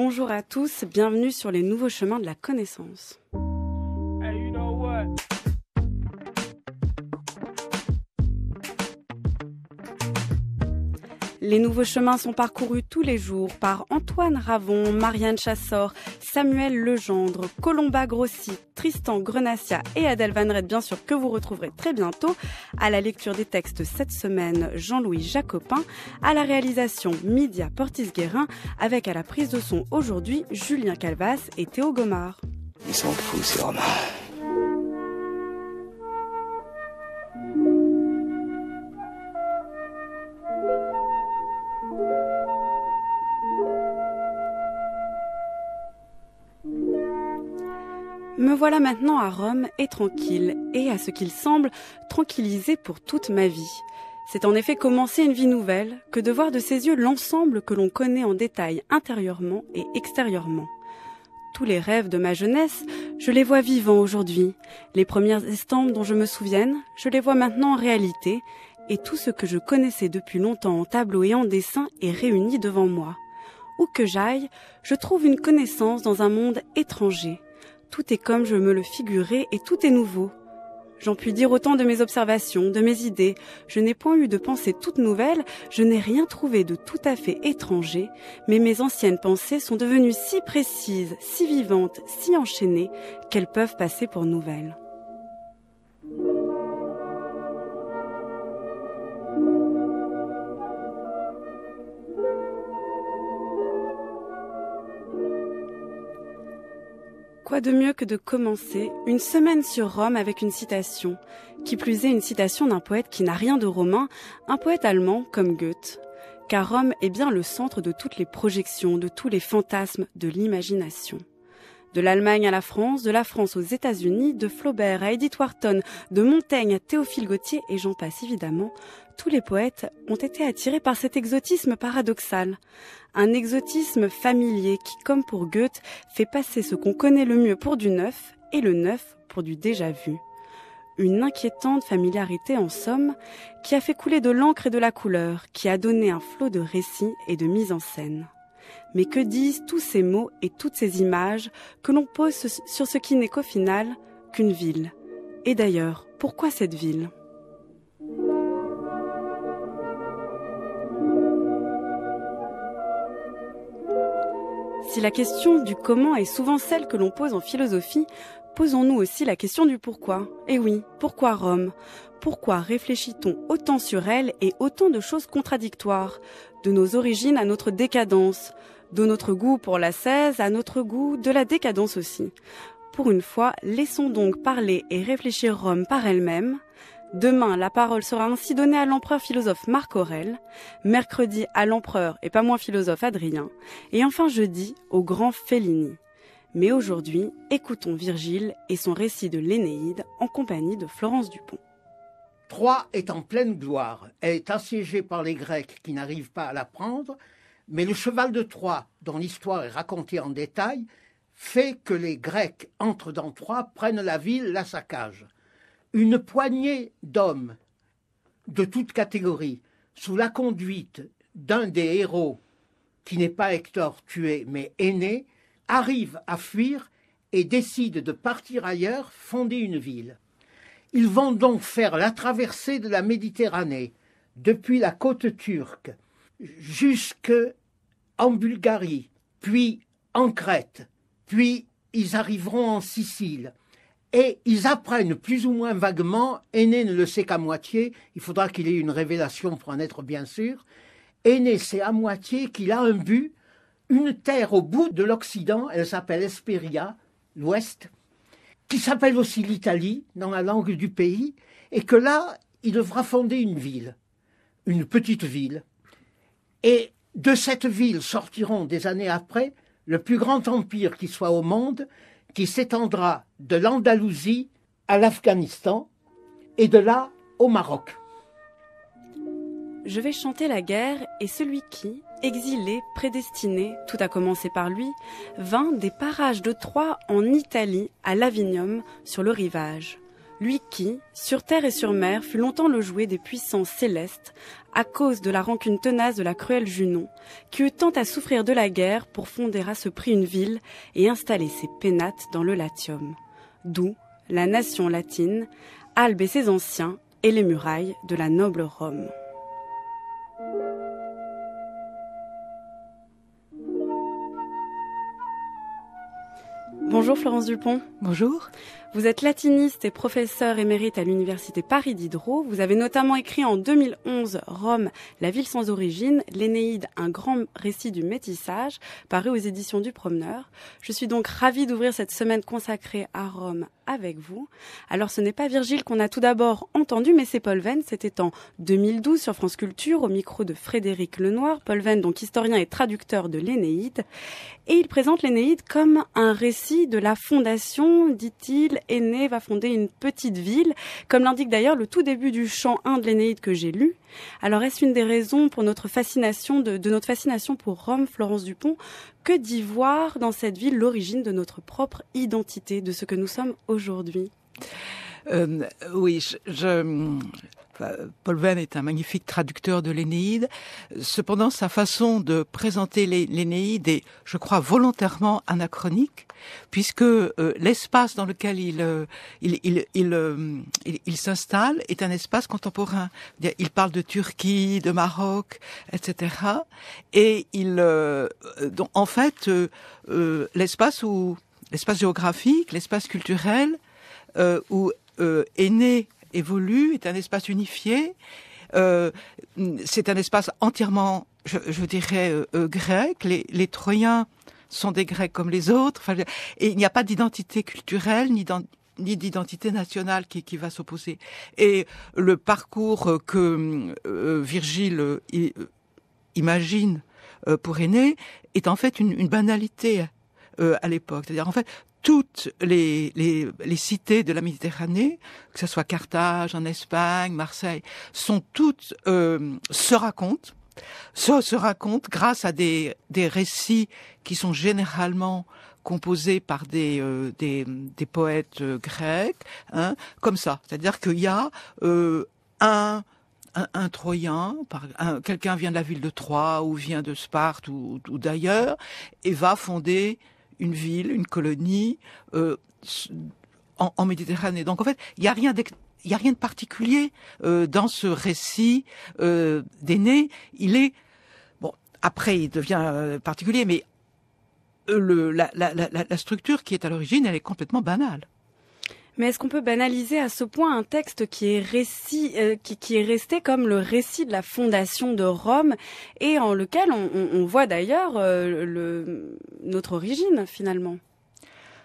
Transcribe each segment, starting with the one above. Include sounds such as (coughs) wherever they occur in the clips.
Bonjour à tous, bienvenue sur les nouveaux chemins de la connaissance. Les nouveaux chemins sont parcourus tous les jours par Antoine Ravon, Marianne Chassor, Samuel Legendre, Colomba Grossi, Tristan Grenacia et Adèle Van Red, bien sûr, que vous retrouverez très bientôt. À la lecture des textes cette semaine, Jean-Louis Jacopin. À la réalisation, Media Portis-Guérin, avec à la prise de son aujourd'hui, Julien Calvas et Théo Gomard. Ils sont fous, ces voilà maintenant à Rome et tranquille, et à ce qu'il semble, tranquillisé pour toute ma vie. C'est en effet commencer une vie nouvelle que de voir de ses yeux l'ensemble que l'on connaît en détail intérieurement et extérieurement. Tous les rêves de ma jeunesse, je les vois vivants aujourd'hui. Les premières estampes dont je me souvienne, je les vois maintenant en réalité, et tout ce que je connaissais depuis longtemps en tableau et en dessin est réuni devant moi. Où que j'aille, je trouve une connaissance dans un monde étranger. Tout est comme je me le figurais et tout est nouveau. J'en puis dire autant de mes observations, de mes idées. Je n'ai point eu de pensée toute nouvelle, je n'ai rien trouvé de tout à fait étranger, mais mes anciennes pensées sont devenues si précises, si vivantes, si enchaînées, qu'elles peuvent passer pour nouvelles. Quoi de mieux que de commencer une semaine sur Rome avec une citation, qui plus est une citation d'un poète qui n'a rien de romain, un poète allemand comme Goethe. Car Rome est bien le centre de toutes les projections, de tous les fantasmes, de l'imagination. De l'Allemagne à la France, de la France aux États-Unis, de Flaubert à Edith Wharton, de Montaigne à Théophile Gautier et j'en passe évidemment, tous les poètes ont été attirés par cet exotisme paradoxal. Un exotisme familier qui, comme pour Goethe, fait passer ce qu'on connaît le mieux pour du neuf et le neuf pour du déjà vu. Une inquiétante familiarité en somme qui a fait couler de l'encre et de la couleur, qui a donné un flot de récits et de mise en scène. Mais que disent tous ces mots et toutes ces images que l'on pose sur ce qui n'est qu'au final qu'une ville Et d'ailleurs, pourquoi cette ville Si la question du comment est souvent celle que l'on pose en philosophie, posons-nous aussi la question du pourquoi. Eh oui, pourquoi Rome Pourquoi réfléchit-on autant sur elle et autant de choses contradictoires De nos origines à notre décadence, de notre goût pour la 16 à notre goût de la décadence aussi. Pour une fois, laissons donc parler et réfléchir Rome par elle-même. Demain, la parole sera ainsi donnée à l'empereur philosophe Marc Aurèle, mercredi à l'empereur et pas moins philosophe Adrien, et enfin jeudi au grand Fellini. Mais aujourd'hui, écoutons Virgile et son récit de l'Énéide en compagnie de Florence Dupont. Troie est en pleine gloire. Elle est assiégée par les Grecs qui n'arrivent pas à la prendre, mais le cheval de Troie, dont l'histoire est racontée en détail, fait que les Grecs entrent dans Troie, prennent la ville, la saccagent. Une poignée d'hommes de toutes catégories, sous la conduite d'un des héros, qui n'est pas Hector tué, mais aîné, arrive à fuir et décide de partir ailleurs fonder une ville. Ils vont donc faire la traversée de la Méditerranée, depuis la côte turque, jusque en Bulgarie, puis en Crète, puis ils arriveront en Sicile. Et ils apprennent plus ou moins vaguement, Aîné ne le sait qu'à moitié, il faudra qu'il ait une révélation pour en être bien sûr, Aîné sait à moitié qu'il a un but une terre au bout de l'Occident, elle s'appelle Esperia, l'Ouest, qui s'appelle aussi l'Italie dans la langue du pays, et que là, il devra fonder une ville, une petite ville. Et de cette ville sortiront des années après le plus grand empire qui soit au monde, qui s'étendra de l'Andalousie à l'Afghanistan et de là au Maroc. Je vais chanter la guerre et celui qui, Exilé, prédestiné, tout a commencé par lui, vint des parages de Troie en Italie, à l'Avinium, sur le rivage. Lui qui, sur terre et sur mer, fut longtemps le jouet des puissances célestes, à cause de la rancune tenace de la cruelle Junon, qui eut tant à souffrir de la guerre pour fonder à ce prix une ville et installer ses pénates dans le Latium. D'où la nation latine, Albe et ses anciens, et les murailles de la noble Rome. Bonjour Florence Dupont. Bonjour. Vous êtes latiniste et professeur émérite à l'université Paris Diderot. Vous avez notamment écrit en 2011 Rome, la ville sans origine, l'Énéide, un grand récit du métissage, paru aux éditions du Promeneur. Je suis donc ravie d'ouvrir cette semaine consacrée à Rome avec vous. Alors ce n'est pas Virgile qu'on a tout d'abord entendu, mais c'est Paul Venn. C'était en 2012 sur France Culture au micro de Frédéric Lenoir. Paul Venn, donc historien et traducteur de l'Énéide. Et il présente l'Énéide comme un récit de la fondation, dit-il, Aînée va fonder une petite ville, comme l'indique d'ailleurs le tout début du chant 1 de l'Énéide que j'ai lu. Alors est-ce une des raisons pour de notre fascination pour Rome, Florence Dupont, que d'y voir dans cette ville l'origine de notre propre identité, de ce que nous sommes aujourd'hui euh, oui, je, Paul Venn est un magnifique traducteur de l'Énéide. Cependant, sa façon de présenter l'Énéide est, je crois, volontairement anachronique, puisque euh, l'espace dans lequel il euh, il, il, s'installe est un espace contemporain. Il parle de Turquie, de Maroc, etc. Et il, en fait, l'espace où l'espace géographique, l'espace culturel, où euh, aîné évolue, est un espace unifié. Euh, c'est un espace entièrement, je, dirais, euh, grec. Les, Troyens sont des Grecs comme les autres. et il n'y a pas d'identité culturelle ni d'identité nationale qui, qui va s'opposer. Et le parcours que Virgile imagine pour Aîné est en fait une, une banalité à l'époque. C'est-à-dire, en fait, toutes les, les, cités de la Méditerranée, que ce soit Carthage en Espagne, Marseille, sont toutes euh, se racontent. Se, racontent grâce à des, récits qui sont généralement composés par des, euh, des, poètes euh, grecs, hein, comme ça. C'est-à-dire qu'il y a un un, Troyen, quelqu'un vient de la ville de Troie ou vient de Sparte ou d'ailleurs, et va fonder une ville, une colonie euh, en, en, Méditerranée. Donc en fait, il n'y a rien a rien de particulier euh, dans ce récit euh, d'aîné. Il est bon. Après, il devient euh, particulier, mais le, la structure qui est à l'origine, elle est complètement banale. Mais est-ce qu'on peut banaliser à ce point un texte qui est, récit, euh, qui, est resté comme le récit de la fondation de Rome et en lequel on, voit d'ailleurs euh, notre origine finalement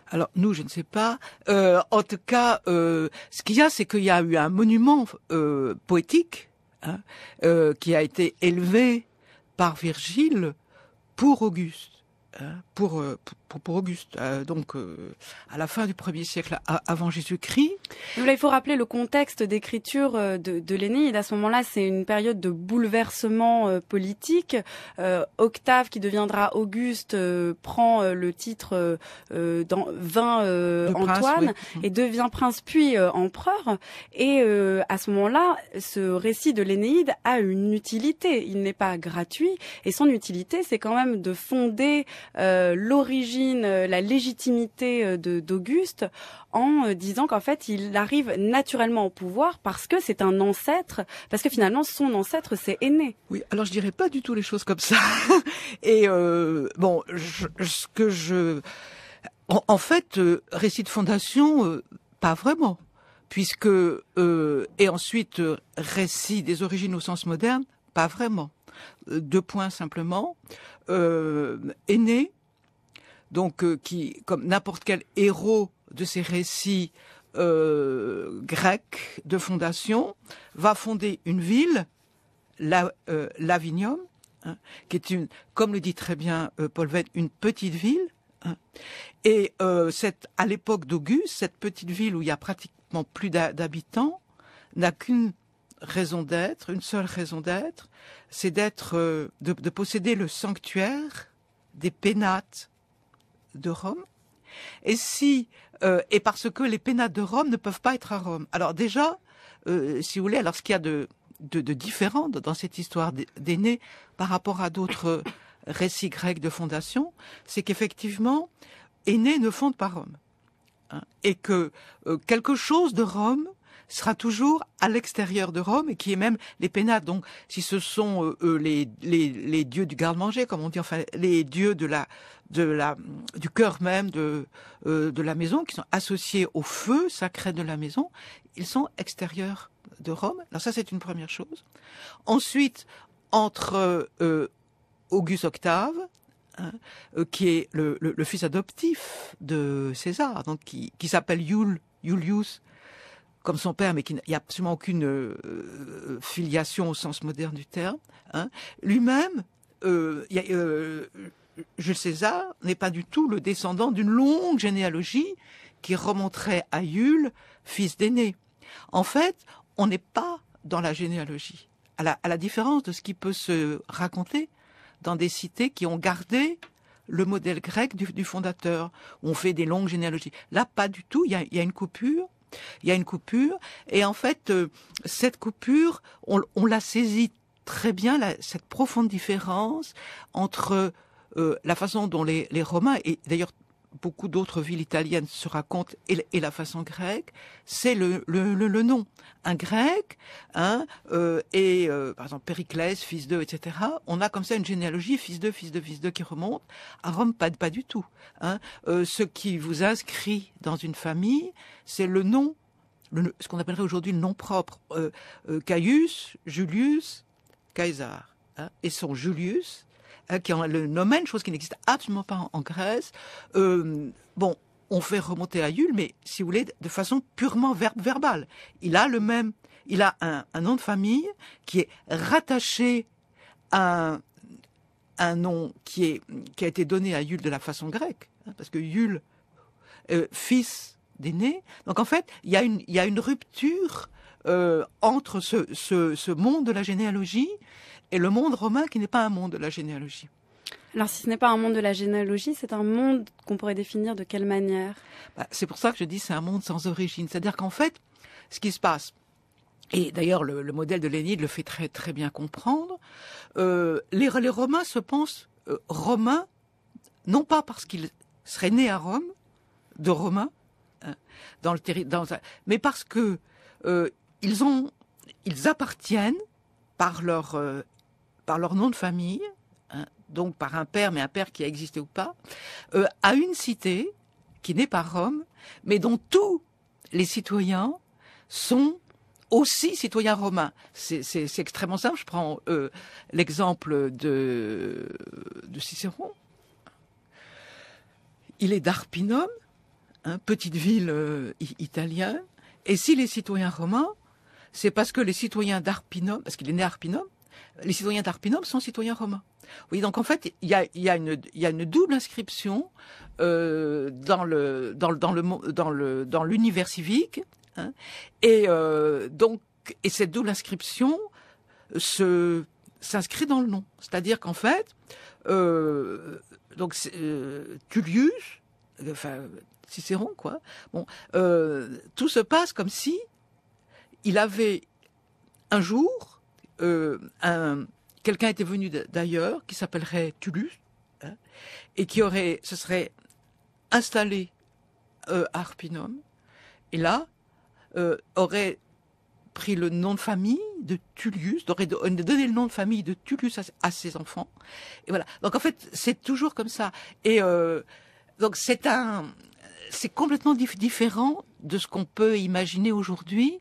alors nous, je ne sais pas. Euh, en tout cas, ce qu'il y a, c'est qu'il y a eu un monument poétique hein, qui a été élevé par Virgile pour Auguste, hein, pour pour, Auguste, euh, donc euh, à la fin du 1er siècle avant Jésus-Christ. Il faut rappeler le contexte d'écriture euh, de, de l'Énéide. À ce moment-là, c'est une période de bouleversement politique. Octave, qui deviendra Auguste, prend le titre dans 20 Antoine mhm. et devient prince puis empereur. Et à ce moment-là, ce récit de l'Énéide a une utilité. Il n'est pas gratuit et son utilité, c'est quand même de fonder l'origine euh, la légitimité euh, d'Auguste en euh, disant qu'en fait il arrive naturellement au pouvoir parce que c'est un ancêtre, parce que finalement son ancêtre c'est aîné. Oui, alors je dirais pas du tout les choses comme ça. (laughs) Et bon, ce que je, en, fait, récit de fondation, pas vraiment, puisque et ensuite récit des origines au sens moderne, pas vraiment. Deux points simplement. aîné, donc euh, qui, comme n'importe quel héros de ces récits euh, grecs de fondation, va fonder une ville, euh, Lavinium, hein, qui est une, comme le dit très bien Paul Venn, une petite ville. Hein. et à l'époque d'Auguste, cette petite ville où il y a pratiquement plus d'habitants n'a qu'une raison d'être, une seule raison d'être, c'est d'être, de, posséder le sanctuaire des pénates, de Rome. Et si euh, et parce que les pénates de Rome ne peuvent pas être à Rome. Alors déjà, euh, si vous voulez, alors ce qu'il y a de, de, différent dans cette histoire d'aînés par rapport à d'autres (coughs) récits grecs de fondation, c'est qu'effectivement, aînés ne fondent pas Rome. Hein, et que euh, quelque chose de Rome sera toujours à l'extérieur de Rome et qui est même les Pénates. Donc, si ce sont euh, les, dieux du garde-manger, comme on dit, enfin, les dieux de du cœur même euh, de, la maison, qui sont associés au feu sacré de la maison, ils sont extérieurs de Rome. Alors ça, c'est une première chose. Ensuite, entre euh, Auguste Octave, hein, qui est le, fils adoptif de César, donc qui, s'appelle Iulius comme son père, mais qui n'y a absolument aucune euh, euh, filiation au sens moderne du terme. Hein. Lui-même, euh, Jules César n'est pas du tout le descendant d'une longue généalogie qui remonterait à Yule, fils d'aîné. En fait, on n'est pas dans la généalogie, à la, différence de ce qui peut se raconter dans des cités qui ont gardé le modèle grec du, fondateur, où On fait des longues généalogies. Là, pas du tout. il y a une coupure il y a une coupure, et en fait, euh, cette coupure, on, la saisit très bien, cette profonde différence entre euh, la façon dont les, les Romains, et d'ailleurs beaucoup d'autres villes italiennes se racontent et, la façon grecque, c'est le, le, nom. Un grec, hein, euh, et euh, par exemple Périclès, fils d'eux, etc. On a comme ça une généalogie fils de, fils de, fils d'eux qui remonte. À Rome, pas, pas du tout. Hein. Euh, ce qui vous inscrit dans une famille, c'est le nom, ce qu'on appellerait aujourd'hui le nom propre. Caius, Julius, Caesar. Hein, et son Julius, euh, qui ont le nomen, chose qui n'existe absolument pas en, Grèce. Euh, bon, on fait remonter à Yule, mais si vous voulez, de façon purement verbale. Il a le même, il a un, nom de famille qui est rattaché à un, nom qui, est, qui a été donné à Yule de la façon grecque, hein, parce que Yule, euh, fils d'aîné. Donc en fait, il y a une, rupture entre ce, ce, monde de la généalogie et le monde romain qui n'est pas un monde de la généalogie. Alors si ce n'est pas un monde de la généalogie, c'est un monde qu'on pourrait définir de quelle manière bah, C'est pour ça que je dis c'est un monde sans origine. C'est-à-dire qu'en fait, ce qui se passe, et d'ailleurs le, modèle de Lénide le fait très très bien comprendre, euh, les, Romains se pensent euh, Romains, non pas parce qu'ils seraient nés à Rome, de Romains, hein, dans le dans, mais parce que euh, ils ont, ils appartiennent par leur par leur nom de famille, hein, donc par un père, mais un père qui a existé ou pas, euh, à une cité qui n'est pas Rome, mais dont tous les citoyens sont aussi citoyens romains. C'est extrêmement simple. Je prends euh, l'exemple de, Cicéron. Il est d'Arpinum, hein, petite ville euh, italienne, et s'il est citoyen romain, c'est parce que les citoyens d'Arpinum, parce qu'il est né à Arpinum, les citoyens d'Arpinum sont citoyens romains. Oui, donc en fait, il y a, une double inscription euh, dans le dans, l'univers civique, hein. et euh, et cette double inscription s'inscrit dans le nom. C'est-à-dire qu'en fait, euh, donc Tullius, enfin Cicéron, quoi. Bon, tout se passe comme si il avait un jour euh, quelqu'un était venu d'ailleurs qui s'appellerait Tullus hein, et qui aurait, se serait installé euh, à Arpinum et là euh, aurait pris le nom de famille de Tullius, aurait donné le nom de famille de Tullius à, ses enfants. Et voilà. Donc en fait, c'est toujours comme ça. Et donc c'est un, c'est complètement différent de ce qu'on peut imaginer aujourd'hui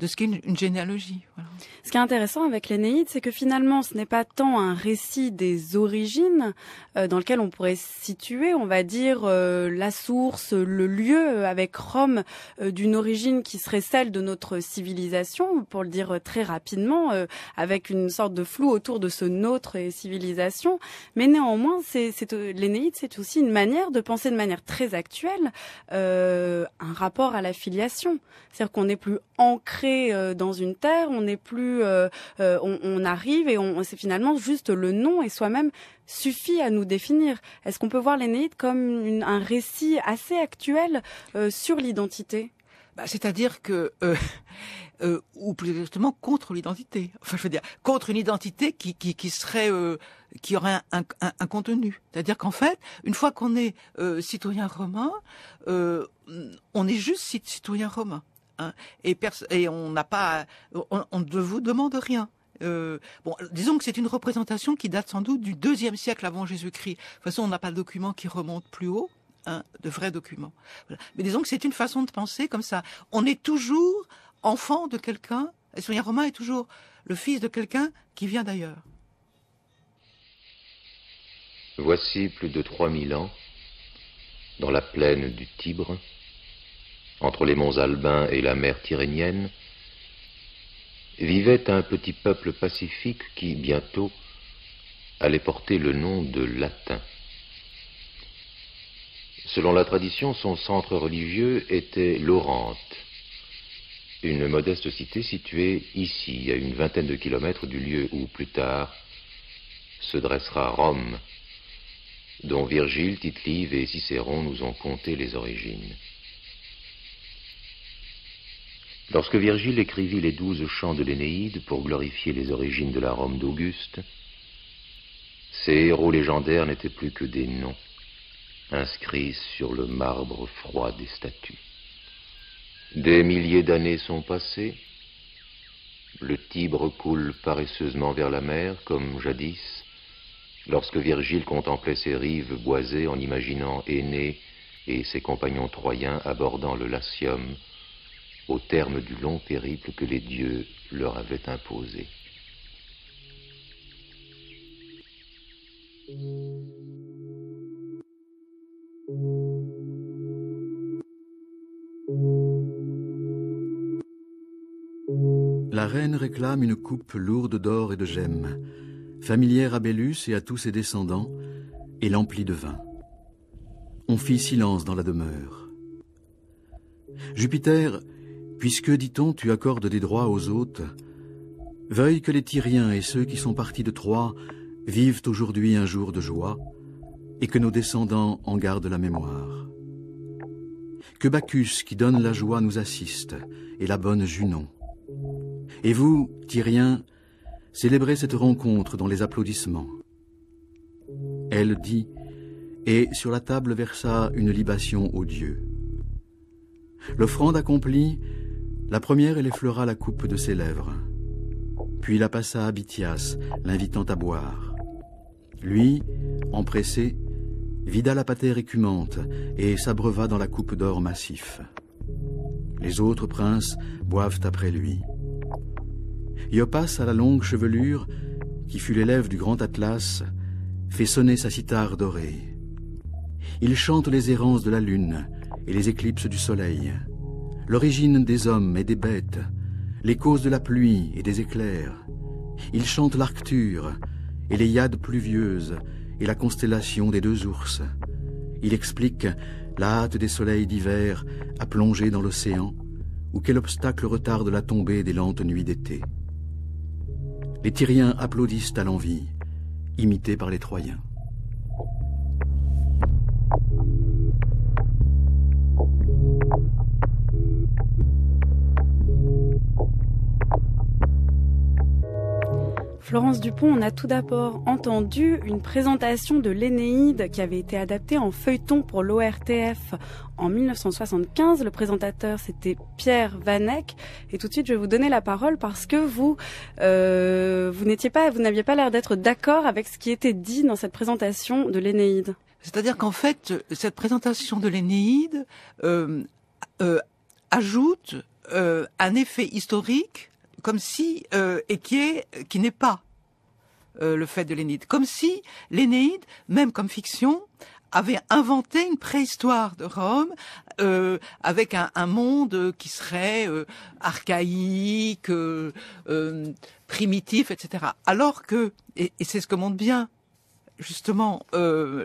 de ce qu'est une, une, généalogie. Ce qui est intéressant avec l'Énéide, c'est que finalement, ce n'est pas tant un récit des origines euh, dans lequel on pourrait situer, on va dire, euh, la source, le lieu euh, avec Rome d'une origine qui serait celle de notre civilisation, pour le dire très rapidement, avec une sorte de flou autour de ce nôtre et civilisation. Mais néanmoins, c'est, l'Énéide, c'est aussi une manière de penser de manière très actuelle un rapport à la filiation. C'est-à-dire qu'on n'est plus ancré euh, dans une terre, on n'est plus, euh, euh, on, arrive et on, c'est finalement juste le nom et soi-même suffit à nous définir. Est-ce qu'on peut voir l'Énéide comme un récit assez actuel sur l'identité bah, C'est-à-dire que, ou plus exactement, contre l'identité. Enfin, je veux dire, contre une identité qui, serait, qui aurait un contenu. C'est-à-dire qu'en fait, une fois qu'on est citoyen romain, on est juste citoyen romain. Hein, et, on n'a pas, on, ne vous demande rien. Euh, bon, disons que c'est une représentation qui date sans doute du deuxième siècle avant Jésus-Christ. De toute façon, on n'a pas de document qui remonte plus haut, hein, de vrais documents. Mais disons que c'est une façon de penser comme ça. On est toujours enfant de quelqu'un. Et Romain est toujours le fils de quelqu'un qui vient d'ailleurs. Voici plus de 3000 ans, dans la plaine du Tibre, entre les monts Albins et la mer Tyrrhénienne, vivait un petit peuple pacifique qui, bientôt, allait porter le nom de latin. Selon la tradition, son centre religieux était Laurente, une modeste cité située ici, à une vingtaine de kilomètres du lieu où, plus tard, se dressera Rome, dont Virgile, Tite-Live et Cicéron nous ont conté les origines. Lorsque Virgile écrivit les douze chants de l'Énéide pour glorifier les origines de la Rome d'Auguste, ces héros légendaires n'étaient plus que des noms inscrits sur le marbre froid des statues. Des milliers d'années sont passées, le Tibre coule paresseusement vers la mer, comme jadis, lorsque Virgile contemplait ses rives boisées en imaginant Énée et ses compagnons troyens abordant le Latium au terme du long périple que les dieux leur avaient imposé. La reine réclame une coupe lourde d'or et de gemmes, familière à Bélus et à tous ses descendants, et l'emplit de vin. On fit silence dans la demeure. Jupiter Puisque, dit-on, tu accordes des droits aux hôtes, veuille que les Tyriens et ceux qui sont partis de Troie vivent aujourd'hui un jour de joie, et que nos descendants en gardent la mémoire. Que Bacchus, qui donne la joie, nous assiste, et la bonne Junon. Et vous, Tyriens, célébrez cette rencontre dans les applaudissements. Elle dit, et sur la table versa une libation aux dieux. L'offrande accomplie, la première, elle effleura la coupe de ses lèvres. Puis la passa à Bithias, l'invitant à boire. Lui, empressé, vida la patère écumante et s'abreuva dans la coupe d'or massif. Les autres princes boivent après lui. Iopas, à la longue chevelure, qui fut l'élève du grand Atlas, fait sonner sa cithare dorée. Il chante les errances de la lune et les éclipses du soleil l'origine des hommes et des bêtes, les causes de la pluie et des éclairs. Il chante l'arcture et les yades pluvieuses et la constellation des deux ours. Il explique la hâte des soleils d'hiver à plonger dans l'océan ou quel obstacle retarde la tombée des lentes nuits d'été. Les Tyriens applaudissent à l'envie, imités par les Troyens. Florence Dupont, on a tout d'abord entendu une présentation de l'Énéide qui avait été adaptée en feuilleton pour l'ORTF en 1975. Le présentateur, c'était Pierre Vanek. Et tout de suite, je vais vous donner la parole parce que vous, euh, vous n'étiez pas, vous n'aviez pas l'air d'être d'accord avec ce qui était dit dans cette présentation de l'Énéide. C'est-à-dire qu'en fait, cette présentation de l'Énéide euh, euh, ajoute un effet historique comme si euh, et qui n'est pas euh, le fait de l'Énéide, comme si l'Énéide, même comme fiction, avait inventé une préhistoire de Rome euh, avec un, monde qui serait archaïque, primitif, etc. Alors que, et, et c'est ce que montre bien justement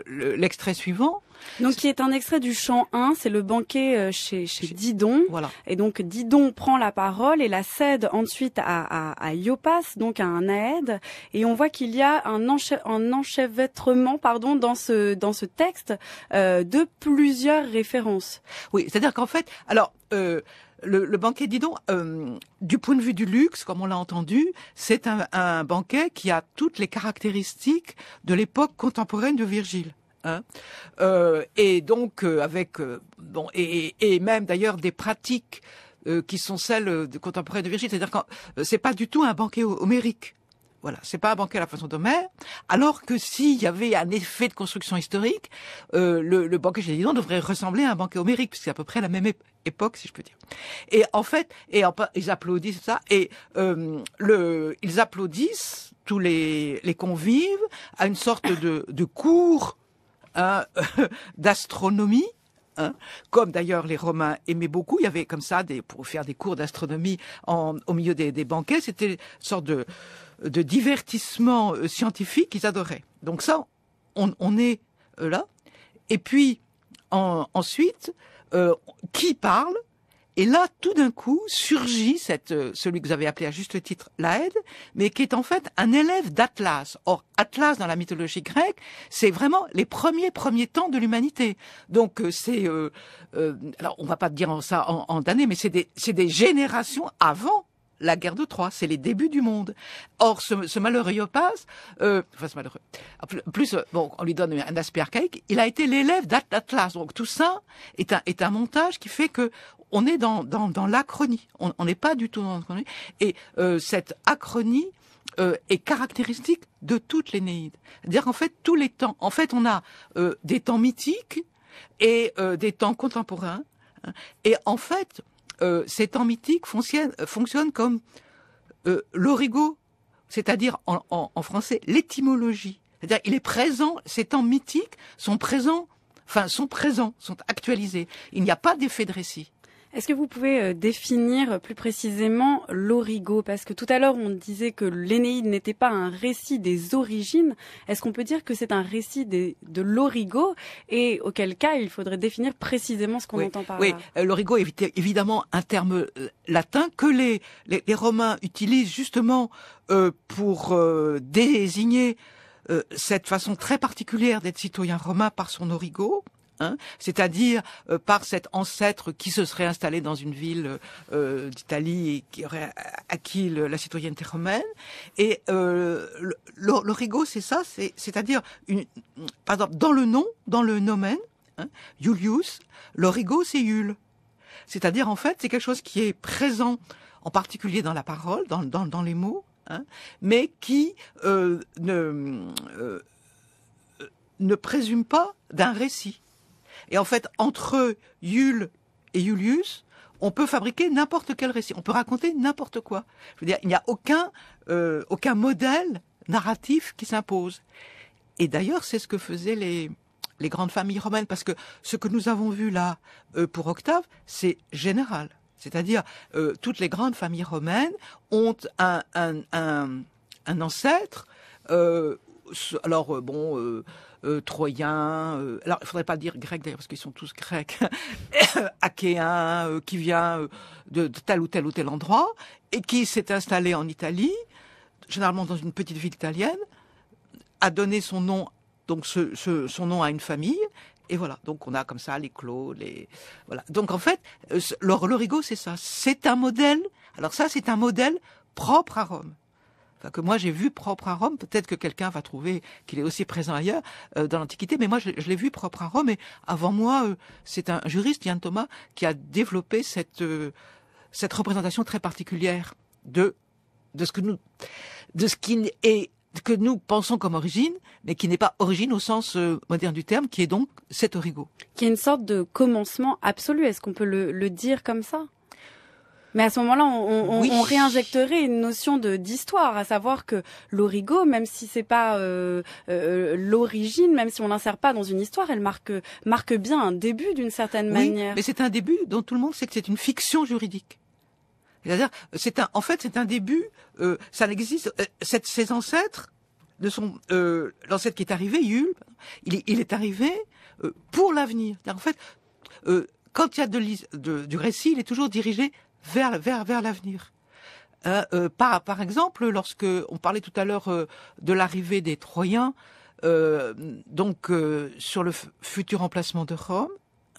l'extrait suivant, donc qui est un extrait du chant 1, c'est le banquet euh, chez, chez, Didon. Et donc Didon prend la parole et la cède ensuite à, à, à Iopas, donc à un aide, Et on voit qu'il y a un, un enchevêtrement pardon, dans, ce, dans ce texte euh, de plusieurs références. Oui, c'est-à-dire qu'en fait, alors... Euh, le, le, banquet Didon, du point de vue du luxe, comme on l'a entendu, c'est un banquet qui a toutes les caractéristiques de l'époque contemporaine de Virgile. Hein. Euh, et donc euh, avec euh, bon et, même d'ailleurs des pratiques qui sont celles de contemporaines de Virgile, c'est-à-dire que c'est pas du tout un banquet homérique. Voilà, c'est pas un banquet à la façon d'Homère, alors que s'il y avait un effet de construction historique, le, le, banquet chez devrait ressembler à un banquet homérique, puisque c'est à peu près la même époque, si je peux dire. Et en fait, et ils applaudissent ça, et ils applaudissent tous les, convives à une sorte de cours (laughs) d'astronomie. Hein. comme d'ailleurs les Romains aimaient beaucoup, il y avait comme ça des, pour faire des cours d'astronomie au milieu des, banquets, c'était une sorte de, de divertissement euh, scientifique qu'ils adoraient. Donc ça, on, est euh, là. Et puis ensuite, euh, qui parle et là, tout d'un coup, surgit cette, euh, celui que vous avez appelé à juste titre Laède, mais qui est en fait un élève d'Atlas. Or, Atlas, dans la mythologie grecque, c'est vraiment les premiers, premiers temps de l'humanité. Donc, euh, c'est... Euh, alors, on va pas dire ça en, en mais c'est des, des générations avant la guerre de Troie, c'est les débuts du monde. Or, ce, malheureux Iopas, euh, enfin ce malheureux, plus bon, on lui donne un aspect archaïque, il a été l'élève d'Atlas. Donc tout ça est un, est un montage qui fait que on est dans, dans, dans l'acronie, on n'est pas du tout dans l'acronie. Et euh, cette acronie euh, est caractéristique de les Néides. C'est-à-dire qu'en fait, tous les temps, en fait, on a des temps mythiques et des temps contemporains. Hein. Et en fait, euh, ces temps mythiques euh, fonctionnent, comme euh, l'origo, c'est-à-dire en, français l'étymologie. C'est-à-dire il est présent, ces temps mythiques sont présents, enfin sont présents, sont actualisés. Il n'y a pas d'effet de récit. Est-ce que vous pouvez euh, définir plus précisément l'origo Parce que tout à l'heure, on disait que l'Énéide n'était pas un récit des origines. Est-ce qu'on peut dire que c'est un récit de l'origo Et auquel cas, il faudrait définir précisément ce qu'on entend par là. Oui, euh, l'origo est évidemment un terme euh, latin que les, Romains utilisent justement pour désigner cette façon très particulière d'être citoyen romain par son origo. Hein, c'est-à-dire euh, par cet ancêtre qui se serait installé dans une ville euh, euh, d'Italie et qui aurait acquis la citoyenneté romaine. Et l'origo, c'est ça, c'est-à-dire, par exemple, dans le nom, dans le nomen, hein, Julius, l'origo, c'est Yule. C'est-à-dire, en fait, c'est quelque chose qui est présent, en particulier dans la parole, dans, les mots, hein, mais qui ne, ne présume pas d'un récit. Et en fait, entre Yule et Julius, on peut fabriquer n'importe quel récit, on peut raconter n'importe quoi. Je veux dire, il n'y a aucun, euh, aucun modèle narratif qui s'impose. Et d'ailleurs, c'est ce que faisaient les, les grandes familles romaines, parce que ce que nous avons vu là euh, pour Octave, c'est général. C'est-à-dire, euh, toutes les grandes familles romaines ont un, un, un, un ancêtre. alors, bon euh, Troyen, euh, alors il faudrait pas dire grec d'ailleurs parce qu'ils sont tous grecs, (coughs) achéens, euh, qui vient de, tel ou tel ou tel endroit et qui s'est installé en Italie, généralement dans une petite ville italienne, a donné son nom donc son nom à une famille et voilà. Donc on a comme ça les clos, les voilà. Donc en fait, l'origo c'est ça, c'est un modèle. Alors ça c'est un modèle propre à Rome que moi j'ai vu propre à Rome. Peut-être que quelqu'un va trouver qu'il est aussi présent ailleurs euh, dans l'Antiquité, mais moi je, l'ai vu propre à Rome. Et avant moi, euh, c'est un juriste, Yann Thomas, qui a développé euh, cette représentation très particulière de de ce que nous de ce qui est que nous pensons comme origine, mais qui n'est pas origine au sens moderne du terme, qui est donc cet origo. Qui est une sorte de commencement absolu, est-ce qu'on peut le dire comme ça mais à ce moment-là, on, réinjecterait une notion de d'histoire, à savoir que l'origo, même si c'est pas euh, euh, l'origine, même si on l'insère pas dans une histoire, elle marque marque bien un début d'une certaine oui, manière. Mais c'est un début dont tout le monde sait que c'est une fiction juridique. C'est-à-dire, c'est en fait, c'est un début. Euh, ça n'existe. Cette, ses ancêtres de son l'ancêtre qui est arrivé, Yul, il, est arrivé pour l'avenir. En fait, quand il y a du récit, il est toujours dirigé vers, l'avenir. Euh, euh, par, exemple, lorsque on parlait tout à l'heure euh, de l'arrivée des Troyens, donc sur le futur emplacement de Rome,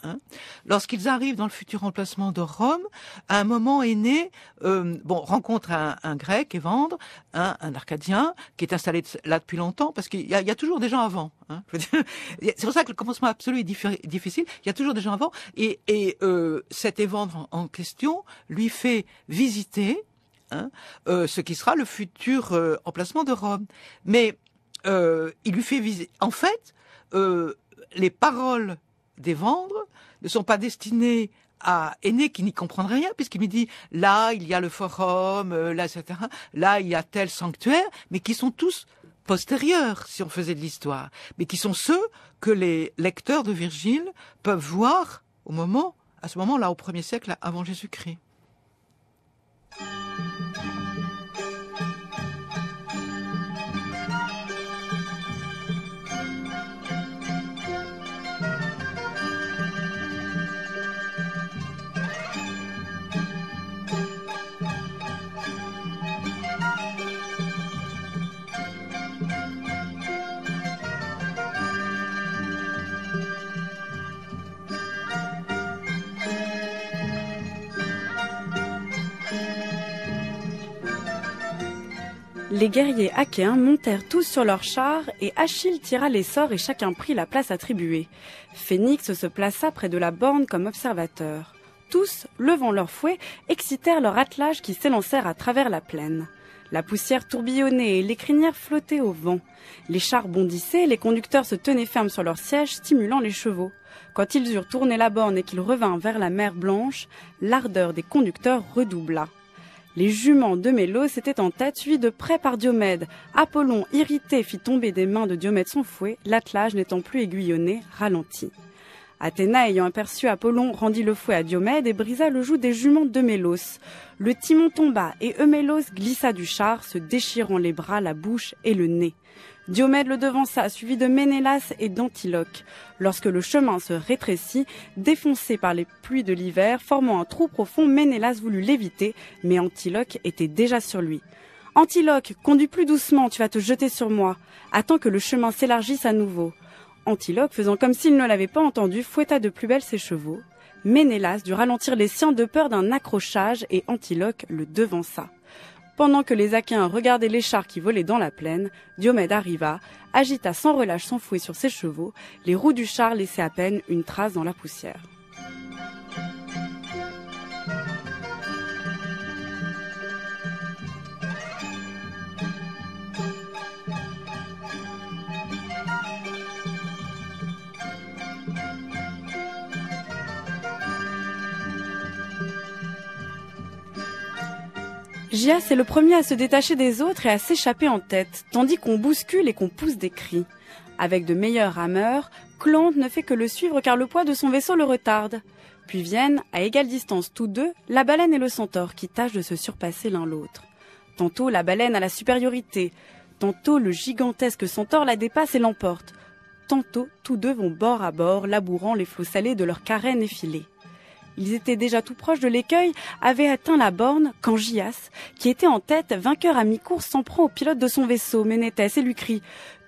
Hein. Lorsqu'ils arrivent dans le futur emplacement de Rome, à un moment est né, euh, bon, rencontre un, grec, et un, un Arcadien, qui est installé là depuis longtemps, parce qu'il y, a toujours des gens avant. Hein. c'est pour ça que le commencement absolu est difficile. Il y a toujours des gens avant. Et, euh, cet Evandre en, question lui fait visiter hein, euh, ce qui sera le futur emplacement de Rome. Mais il lui fait visiter. En fait, les paroles des vendre ne sont pas destinés à aînés qui n'y comprend rien, puisqu'il me dit, là, il y a le forum, euh, là, etc., là, il y a tel sanctuaire, mais qui sont tous postérieurs, si on faisait de l'histoire, mais qui sont ceux que les lecteurs de Virgile peuvent voir au moment, à ce moment-là, au premier siècle avant Jésus-Christ. les guerriers achéens montèrent tous sur leurs chars et Achille tira les sorts et chacun prit la place attribuée. Phénix se plaça près de la borne comme observateur. Tous, levant leurs fouets, excitèrent leur attelage qui s'élancèrent à travers la plaine. La poussière tourbillonnait et les crinières flottaient au vent. Les chars bondissaient, les conducteurs se tenaient fermes sur leurs sièges, stimulant les chevaux. Quand ils eurent tourné la borne et qu'ils revinrent vers la mer Blanche, l'ardeur des conducteurs redoubla. Les juments de Mélos s'étaient en tête, de près par Diomède. Apollon, irrité, fit tomber des mains de Diomède son fouet, l'attelage n'étant plus aiguillonné, ralentit. Athéna, ayant aperçu Apollon, rendit le fouet à Diomède et brisa le joug des juments de Le timon tomba et Eumélos glissa du char, se déchirant les bras, la bouche et le nez. Diomède le devança, suivi de Ménélas et d'Antiloque. Lorsque le chemin se rétrécit, défoncé par les pluies de l'hiver, formant un trou profond, Ménélas voulut l'éviter, mais Antiloque était déjà sur lui. Antiloque, conduis plus doucement, tu vas te jeter sur moi. Attends que le chemin s'élargisse à nouveau. Antiloque, faisant comme s'il ne l'avait pas entendu, fouetta de plus belle ses chevaux. Ménélas dut ralentir les siens de peur d'un accrochage et Antiloque le devança. Pendant que les Achaïens regardaient les chars qui volaient dans la plaine, Diomède arriva, agita sans relâche son fouet sur ses chevaux, les roues du char laissaient à peine une trace dans la poussière. Jia, est le premier à se détacher des autres et à s'échapper en tête, tandis qu'on bouscule et qu'on pousse des cris. Avec de meilleurs rameurs, Clante ne fait que le suivre car le poids de son vaisseau le retarde. Puis viennent, à égale distance tous deux, la baleine et le centaure qui tâchent de se surpasser l'un l'autre. Tantôt la baleine a la supériorité, tantôt le gigantesque centaure la dépasse et l'emporte. Tantôt tous deux vont bord à bord, labourant les flots salés de leurs carènes effilées ils étaient déjà tout proches de l'écueil, avaient atteint la borne quand Gias, qui était en tête, vainqueur à mi-course, s'en prend au pilote de son vaisseau, Ménétès, et lui crie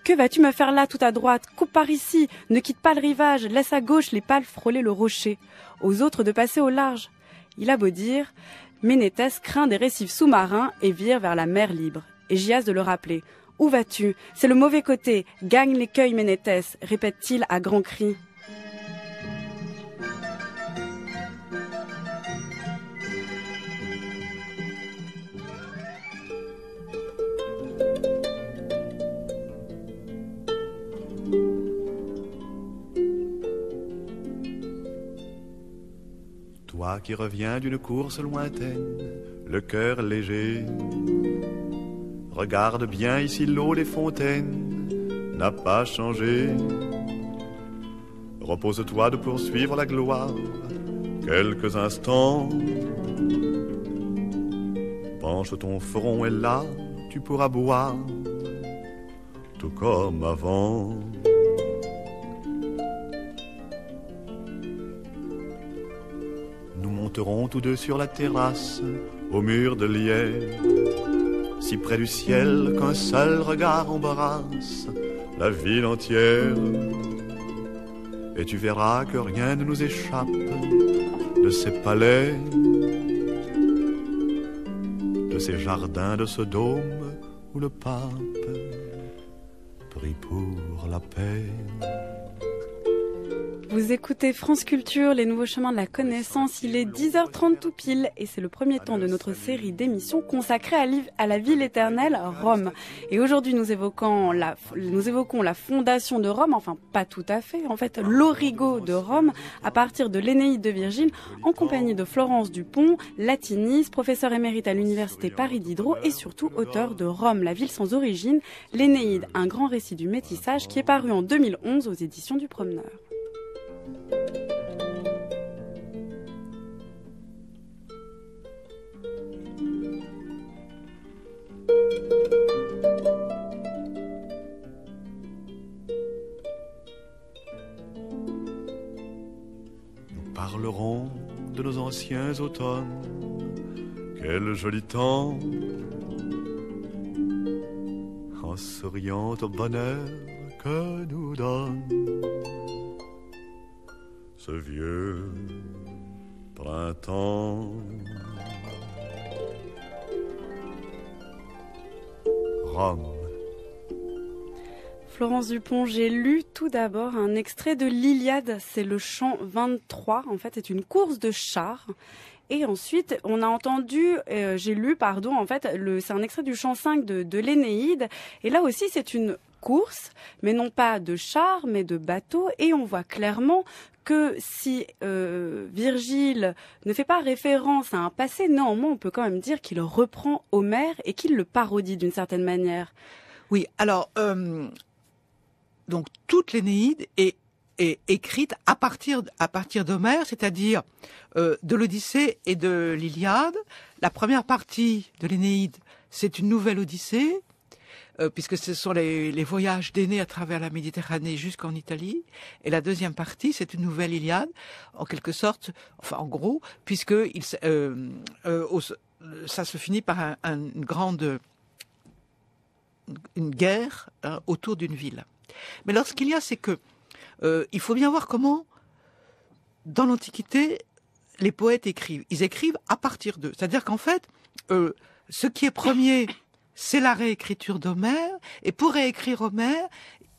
que vas-tu me faire là tout à droite Coupe par ici Ne quitte pas le rivage Laisse à gauche les pales frôler le rocher. Aux autres de passer au large. Il a beau dire, Ménétès craint des récifs sous-marins et vire vers la mer libre. Et Gias de le rappeler. Où vas-tu C'est le mauvais côté Gagne l'écueil, Ménétès répète-t-il à grands cris. qui revient d'une course lointaine, le cœur léger. Regarde bien ici l'eau des fontaines n'a pas changé. Repose-toi de poursuivre la gloire quelques instants. Penche ton front et là tu pourras boire tout comme avant. tous deux sur la terrasse, au mur de lierre. Si près du ciel qu'un seul regard embarrasse la ville entière. Et tu verras que rien ne nous échappe de ces palais, de ces jardins, de ce dôme où le pape prie pour la paix. Vous écoutez France Culture, les nouveaux chemins de la connaissance. Il est 10h30 tout pile et c'est le premier temps de notre série d'émissions consacrée à la ville éternelle, Rome. Et aujourd'hui, nous, évoquons la, nous évoquons la fondation de Rome, enfin pas tout à fait, en fait l'origo de Rome à partir de l'Énéide de Virgile en compagnie de Florence Dupont, latiniste, professeur émérite à l'université Paris Diderot et surtout auteur de Rome, la ville sans origine, l'Énéide, un grand récit du métissage qui est paru en 2011 aux éditions du Promeneur. Nous parlerons de nos anciens automnes. Quel joli temps En souriant au bonheur que nous donne ce vieux printemps. Rome. Florence Dupont, j'ai lu tout d'abord un extrait de l'Iliade, c'est le chant 23, en fait c'est une course de chars. Et ensuite, on a entendu, euh, j'ai lu, pardon, en fait, c'est un extrait du chant 5 de, de l'Énéide. Et là aussi, c'est une course, mais non pas de chars, mais de bateaux. Et on voit clairement que si euh, Virgile ne fait pas référence à un passé, néanmoins, on peut quand même dire qu'il reprend Homère et qu'il le parodie d'une certaine manière. Oui, alors, euh, donc toute l'Énéide est, écrite à partir, à partir d'Homère, c'est-à-dire euh, de l'Odyssée et de l'Iliade. La première partie de l'Énéide, c'est une nouvelle Odyssée. Euh, puisque ce sont les, les voyages d'aînés à travers la Méditerranée jusqu'en Italie. Et la deuxième partie, c'est une nouvelle Iliade, en quelque sorte, enfin en gros, puisque euh, euh, ça se finit par un, une grande une guerre hein, autour d'une ville. Mais lorsqu'il y a, c'est que il faut bien voir comment, dans l'Antiquité, les poètes écrivent. Ils écrivent à partir d'eux. C'est-à-dire qu'en fait, ce qui est premier c'est la réécriture d'Homère, et pour réécrire Homère,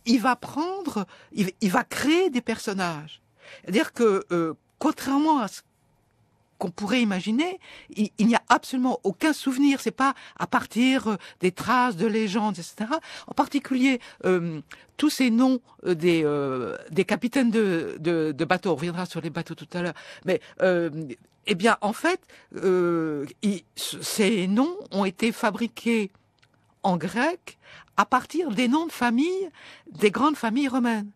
il va prendre, il, va créer des personnages. C'est-à-dire que, euh, contrairement à ce qu'on pourrait imaginer, il, n'y a absolument aucun souvenir. C'est pas à partir euh, des traces de légendes, etc. En particulier, euh, tous ces noms des des capitaines de, de, bateaux. On reviendra sur les bateaux tout à l'heure. Mais eh bien, en fait, ces noms ont été fabriqués en grec à partir des noms de famille des grandes familles romaines.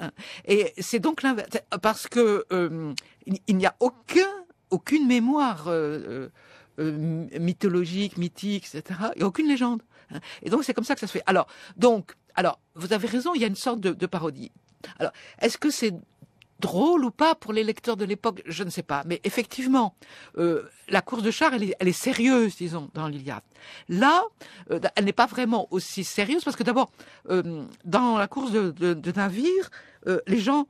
Hein. Et c'est donc l'inverse, parce que euh, il n'y a aucun, aucune mémoire euh, euh, mythologique, mythique, etc. Et aucune légende. Hein. Et donc c'est comme ça que ça se fait. Alors, donc, alors, vous avez raison, il y a une sorte de, de parodie. Alors, est-ce que c'est drôle ou pas pour les lecteurs de l'époque, je ne sais pas. Mais effectivement, euh, la course de chars, elle est, sérieuse, disons, dans l'Iliade. Là, euh, elle n'est pas vraiment aussi sérieuse parce que d'abord, euh, dans la course de, de, navire, les gens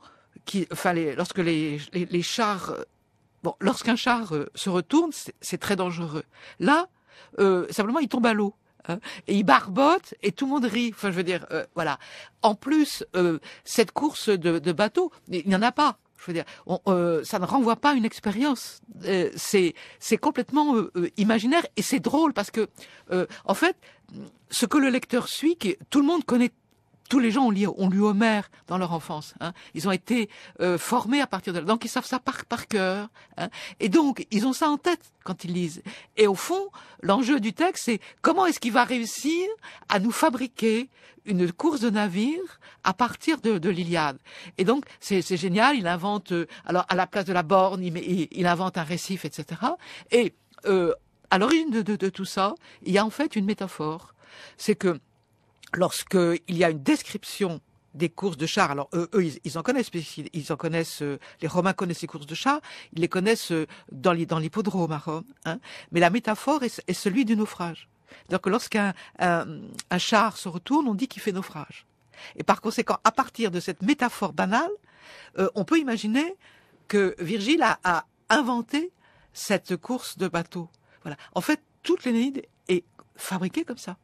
qui, enfin, lorsque les chars, bon, lorsqu'un char se retourne, c'est très dangereux. Là, simplement, il tombe à l'eau. Hein, et il barbote et tout le monde rit. Enfin, je veux dire, euh, voilà. En plus, euh, cette course de, de bateau, il n'y en a pas. Je veux dire, euh, ça ne renvoie pas une expérience. c'est c'est complètement imaginaire et c'est drôle parce que, en fait, ce que le lecteur suit, qui, tout le monde connaît tous les gens ont lu, ont Homère dans leur enfance. Hein. Ils ont été euh, formés à partir de là. Donc ils savent ça par, par cœur. Hein. Et donc ils ont ça en tête quand ils lisent. Et au fond, l'enjeu du texte, c'est comment est-ce qu'il va réussir à nous fabriquer une course de navire à partir de, de l'Iliade. Et donc c'est génial. Il invente euh, alors à la place de la borne, il, il, invente un récif, etc. Et euh, à l'origine de, de tout ça, il y a en fait une métaphore. C'est que lorsqu'il y a une description des courses de chars. Alors eux, ils, en connaissent, ils en connaissent. Euh, les Romains connaissent ces courses de chars. Ils les connaissent euh, dans l'hippodrome à Rome. Hein. Mais la métaphore est, celui du naufrage. à lorsqu'un un, char se retourne, on dit qu'il fait naufrage. Et par conséquent, à partir de cette métaphore banale, euh, on peut imaginer que Virgile a, inventé cette course de bateau. Voilà. En fait, toute l'Énéide est fabriquée comme ça.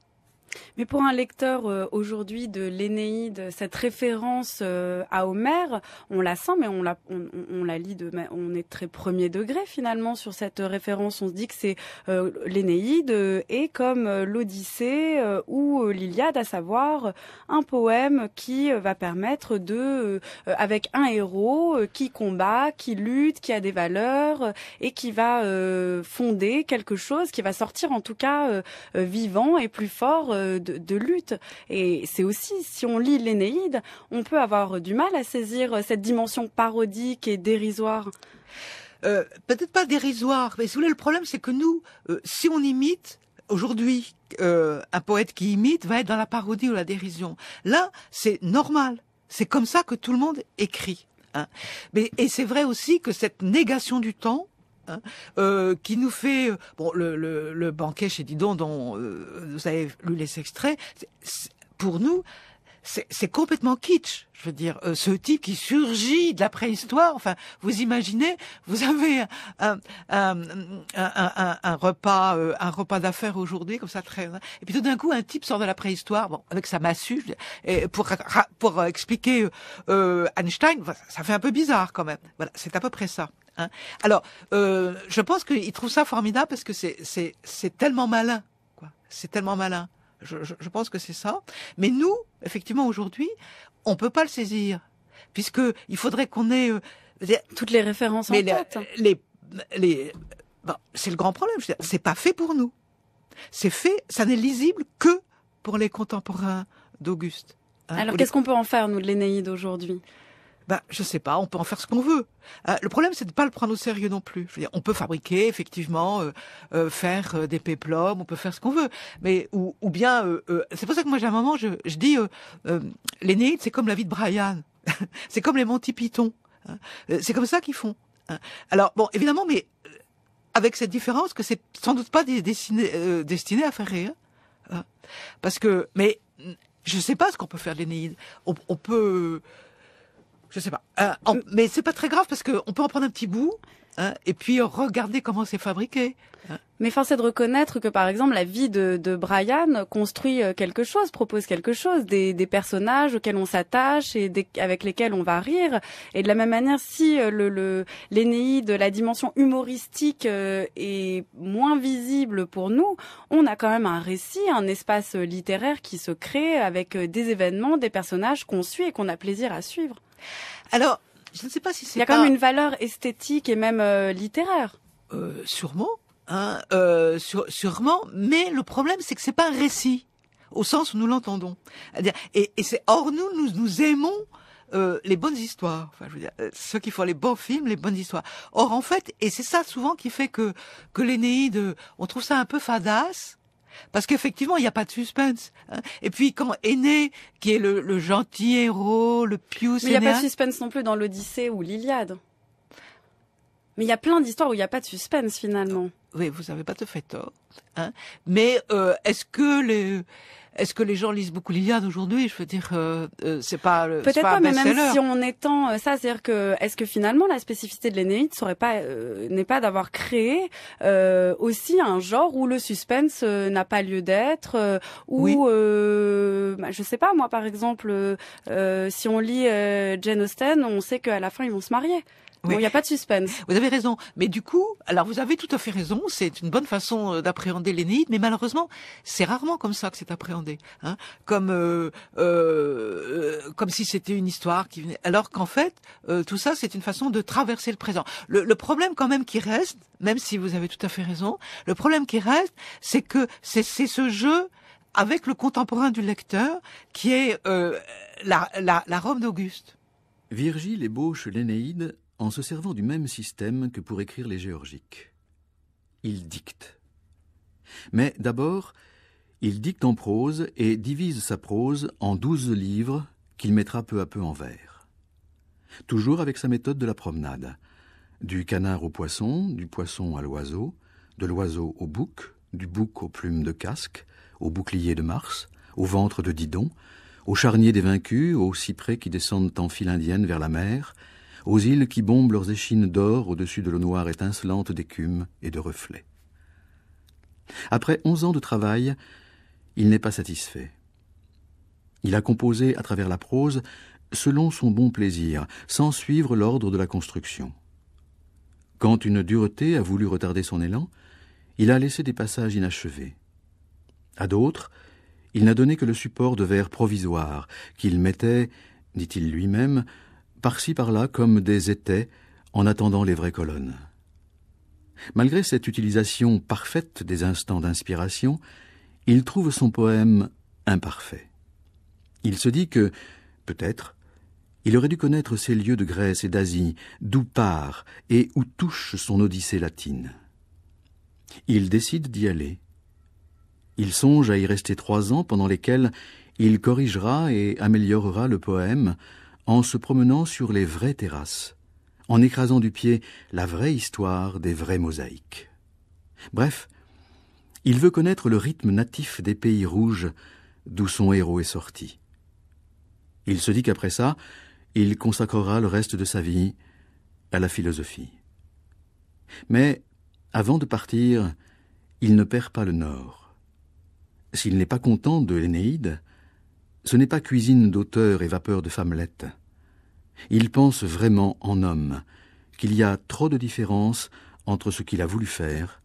Mais pour un lecteur euh, aujourd'hui de l'Énéide, cette référence euh, à Homère, on la sent, mais on la, on, on, la lit de, on est très premier degré finalement sur cette référence. On se dit que c'est euh, l'Énéide et comme euh, l'Odyssée ou l'Iliade, à savoir un poème qui va permettre de, avec un héros qui combat, qui lutte, qui a des valeurs et qui va fonder quelque chose, qui va sortir en tout cas vivant et plus fort euh, de, lutte. Et c'est aussi, si on lit l'Énéide, on peut avoir du mal à saisir euh, cette dimension parodique et dérisoire. Euh, peut-être pas dérisoire, mais si le problème, c'est que nous, si on imite aujourd'hui un poète qui imite, va être dans la parodie ou la dérision. Là, c'est normal. C'est comme ça que tout le monde écrit. Hein. Mais, et c'est vrai aussi que cette négation du temps, Hein, euh, qui nous fait euh, bon le, le, le banquet chez Didon dont euh, vous avez lu les extraits. pour nous, c'est complètement kitsch. Je veux dire, euh, ce type qui surgit de la préhistoire. Enfin, vous imaginez, vous avez un, un, un, un repas, un repas d'affaires aujourd'hui comme ça très. Hein, et puis tout d'un coup, un type sort de la préhistoire, bon, avec sa massue, et pour pour expliquer Einstein. Ça fait un peu bizarre quand même. Voilà, c'est à peu près ça. Hein. Alors, euh, je pense qu'il trouve ça formidable parce que c'est tellement malin, quoi. C'est tellement malin. Je, je, pense que c'est ça. Mais nous, effectivement, aujourd'hui, on peut pas le saisir puisque il faudrait qu'on ait euh, toutes les références en les, tête. Hein. Les, les, bon, c'est le grand problème. C'est pas fait pour nous. C'est fait, ça n'est lisible que pour les contemporains d'Auguste. Hein, Alors qu'est-ce qu'on peut en faire, nous, de l'Énéide aujourd'hui ben, je sais pas, on peut en faire ce qu'on veut. Euh, le problème, c'est de pas le prendre au sérieux non plus. on peut fabriquer, effectivement, euh, euh, faire des péplums, on peut faire ce qu'on veut, mais ou, ou bien, c'est pour ça que moi, j'ai un moment, je, je dis, l'Énéide, c'est comme la vie de Brian, (laughs) c'est comme les Monty Python, hein. c'est comme ça qu'ils font. Hein. Alors bon, évidemment, mais avec cette différence que c'est sans doute pas destiné, destiné à faire rire, hein. parce que, mais je sais pas ce qu'on peut faire de l'Énéide. on peut je sais pas. Euh, euh, mais c'est pas très grave parce qu'on peut en prendre un petit bout hein, et puis regarder comment c'est fabriqué. Hein. Mais force est de reconnaître que par exemple la vie de, de Brian construit euh, quelque chose, propose quelque chose, des, des personnages auxquels on s'attache et des, avec lesquels on va rire. Et de la même manière, si euh, le de la dimension humoristique est moins visible pour nous, on a quand même un récit, un espace littéraire qui se crée avec des événements, des personnages qu'on suit et qu'on a plaisir à suivre. Alors, je ne sais pas si c'est. Il y a quand même une valeur esthétique et même euh, littéraire. Euh, sûrement, hein, euh, sûrement. Mais le problème, c'est que ce n'est pas un récit au sens où nous l'entendons. Et, c'est or nous, nous, aimons les bonnes histoires. Enfin, je veux dire, ceux qui font les bons films, les bonnes histoires. Or, en fait, et c'est ça souvent qui fait que que l'Énéide, on trouve ça un peu fadasse parce qu'effectivement, il n'y a pas de suspense. Hein. Et puis quand Aîné, qui est le, gentil héros, le plus Mais il n'y a pas de suspense non plus dans l'Odyssée ou l'Iliade. Mais il y a plein d'histoires où il n'y a pas de suspense finalement. Oui, vous n'avez pas tout fait tort. Hein Mais euh, est-ce que les est-ce que les gens lisent beaucoup l'Iliade aujourd'hui Je veux dire, euh, euh c'est pas euh, peut-être pas, mais même si on étend euh, ça, c'est-à-dire que est-ce que finalement la spécificité de l'Énéide serait pas n'est pas d'avoir créé aussi un genre où le suspense n'a pas lieu d'être, Ou, je bah, je sais pas moi par exemple, si on lit Jane Austen, on sait qu'à la fin ils vont se marier il n'y a pas de suspense. Vous avez raison. Mais du coup, alors vous avez tout à fait raison, c'est une bonne façon euh, d'appréhender l'énéide, mais malheureusement, c'est rarement comme ça que c'est appréhendé. Hein comme, euh, euh comme si c'était une histoire qui venait. Alors qu'en fait, euh, tout ça, c'est une façon de traverser le présent. Le, le problème quand même qui reste, même si vous avez tout à fait raison, le problème qui reste, c'est que c'est ce jeu avec le contemporain du lecteur qui est euh, la, la, la Rome d'Auguste. Virgile ébauche l'Énéide en se servant du même système que pour écrire les géorgiques. Il dicte. Mais d'abord, il dicte en prose et divise sa prose en douze livres qu'il mettra peu à peu en vers. Toujours avec sa méthode de la promenade. Du canard au poisson, du poisson à l'oiseau, de l'oiseau au bouc, du bouc aux plumes de casque, au bouclier de Mars, au ventre de Didon, au charnier des vaincus, aux cyprès qui descendent en file indienne vers la mer, aux îles qui bombent leurs échines d'or au-dessus de l'eau noire étincelante d'écume et de reflets. Après onze ans de travail, il n'est pas satisfait. Il a composé à travers la prose selon son bon plaisir, sans suivre l'ordre de la construction. Quand une dureté a voulu retarder son élan, il a laissé des passages inachevés. À d'autres, il n'a donné que le support de vers provisoires qu'il mettait, dit-il lui-même, par-ci par-là comme des étais en attendant les vraies colonnes. Malgré cette utilisation parfaite des instants d'inspiration, il trouve son poème imparfait. Il se dit que, peut-être, il aurait dû connaître ces lieux de Grèce et d'Asie, d'où part et où touche son odyssée latine. Il décide d'y aller. Il songe à y rester trois ans pendant lesquels il corrigera et améliorera le poème en se promenant sur les vraies terrasses, en écrasant du pied la vraie histoire des vraies mosaïques. Bref, il veut connaître le rythme natif des pays rouges d'où son héros est sorti. Il se dit qu'après ça, il consacrera le reste de sa vie à la philosophie. Mais avant de partir, il ne perd pas le nord. S'il n'est pas content de l'Énéide, ce n'est pas cuisine d'auteur et vapeur de femmelette. Il pense vraiment en homme, qu'il y a trop de différence entre ce qu'il a voulu faire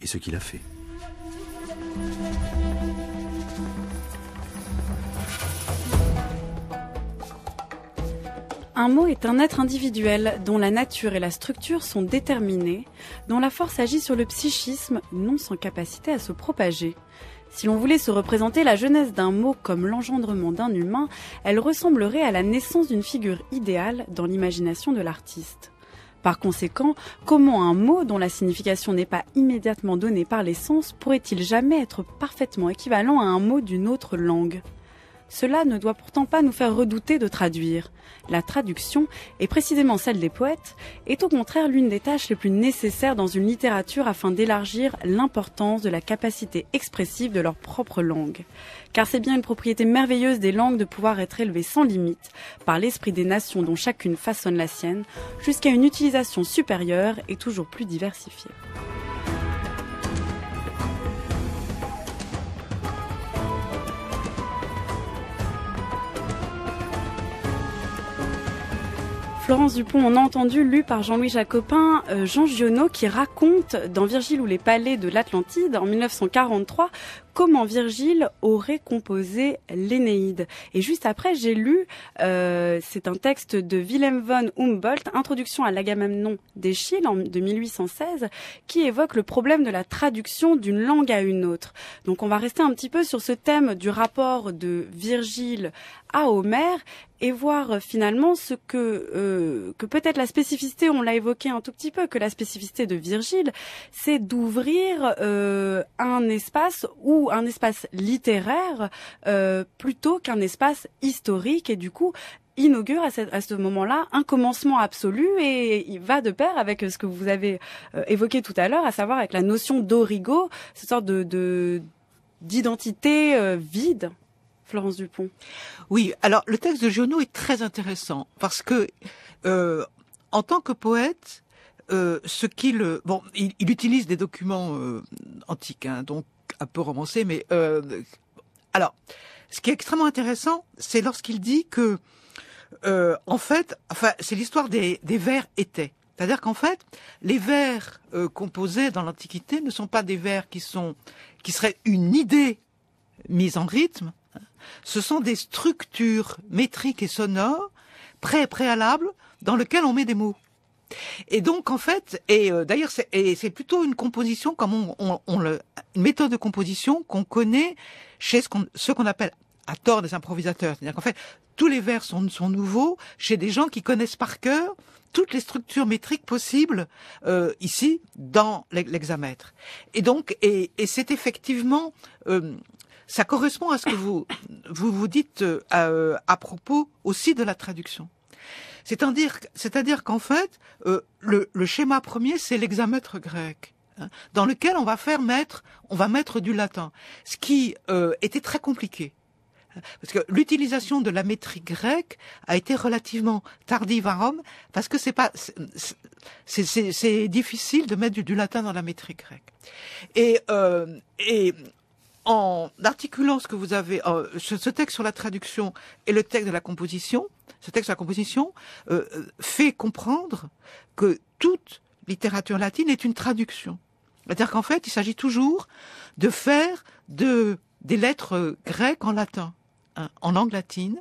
et ce qu'il a fait. Un mot est un être individuel dont la nature et la structure sont déterminées, dont la force agit sur le psychisme, non sans capacité à se propager. Si l'on voulait se représenter la jeunesse d'un mot comme l'engendrement d'un humain, elle ressemblerait à la naissance d'une figure idéale dans l'imagination de l'artiste. Par conséquent, comment un mot dont la signification n'est pas immédiatement donnée par les sens pourrait-il jamais être parfaitement équivalent à un mot d'une autre langue cela ne doit pourtant pas nous faire redouter de traduire. La traduction, et précisément celle des poètes, est au contraire l'une des tâches les plus nécessaires dans une littérature afin d'élargir l'importance de la capacité expressive de leur propre langue. Car c'est bien une propriété merveilleuse des langues de pouvoir être élevée sans limite par l'esprit des nations dont chacune façonne la sienne, jusqu'à une utilisation supérieure et toujours plus diversifiée. Florence Dupont, on a entendu lu par Jean-Louis Jacopin euh, Jean Giono qui raconte dans Virgile ou les palais de l'Atlantide en 1943 comment Virgile aurait composé l'Énéide. Et juste après, j'ai lu, euh, c'est un texte de Wilhelm von Humboldt, Introduction à l'Agamemnon en de 1816, qui évoque le problème de la traduction d'une langue à une autre. Donc on va rester un petit peu sur ce thème du rapport de Virgile à Homère et voir euh, finalement ce que euh, que peut-être la spécificité, on l'a évoqué un tout petit peu, que la spécificité de Virgile, c'est d'ouvrir un espace où un espace littéraire euh, plutôt qu'un espace historique et du coup inaugure à, à ce moment-là un commencement absolu et il va de pair avec euh, ce que vous avez euh, évoqué tout à l'heure, à savoir avec la notion d'origo, cette sorte de d'identité vide. Florence Dupont. Oui, alors le texte de Giono est très intéressant parce que en tant que poète, ce qu'il bon, il, utilise des documents antiques, hein, donc un peu romancé, mais euh, alors, ce qui est extrêmement intéressant, c'est lorsqu'il dit que, euh, en fait, enfin, c'est l'histoire des, vers étaient. C'est-à-dire qu'en fait, les vers euh, composés dans l'Antiquité ne sont pas des vers qui sont qui seraient une idée mise en rythme. Ce sont des structures métriques et sonores pré préalables dans lesquelles on met des mots. Et donc en fait, et euh, d'ailleurs c'est plutôt une composition comme on, le, une méthode de composition qu'on connaît chez ce qu'on appelle à tort des improvisateurs, c'est-à-dire qu'en fait tous les vers sont, nouveaux chez des gens qui connaissent par cœur toutes les structures métriques possibles euh, ici dans l'examètre. Et donc et, c'est effectivement euh, ça correspond à ce que vous vous, dites à propos aussi de la traduction. C'est-à-dire, qu'en fait, euh, le, schéma premier, c'est l'examètre grec hein, dans lequel on va faire mettre, on va mettre du latin, ce qui euh, était très compliqué hein, parce que l'utilisation de la métrique grecque a été relativement tardive à Rome, parce que c'est pas, c'est difficile de mettre du, latin dans la métrique grecque. et euh, en articulant ce que vous avez, euh, ce, texte sur la traduction et le texte de la composition, ce texte sur la composition euh, euh, fait comprendre que toute littérature latine est une traduction. C'est-à-dire qu'en fait, il s'agit toujours de faire de, des lettres grecques en latin, hein, en langue latine.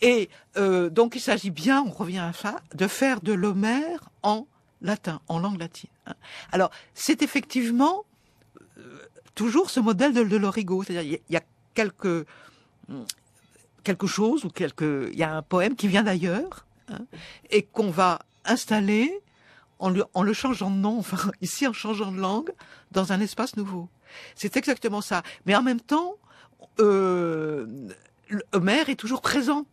Et donc, il s'agit bien, on revient à ça, de faire de l'Homère en latin, en langue latine. Hein. Alors, c'est effectivement toujours ce modèle de, de l'origo. C'est-à-dire, il y, a quelque, mm, quelque chose ou quelque, il y a un poème qui vient d'ailleurs hein, et qu'on va installer en le, en le changeant de nom, enfin (laughs) ici en changeant de langue, dans un espace nouveau. C'est exactement ça. Mais en même temps, euh, Homer est toujours présent,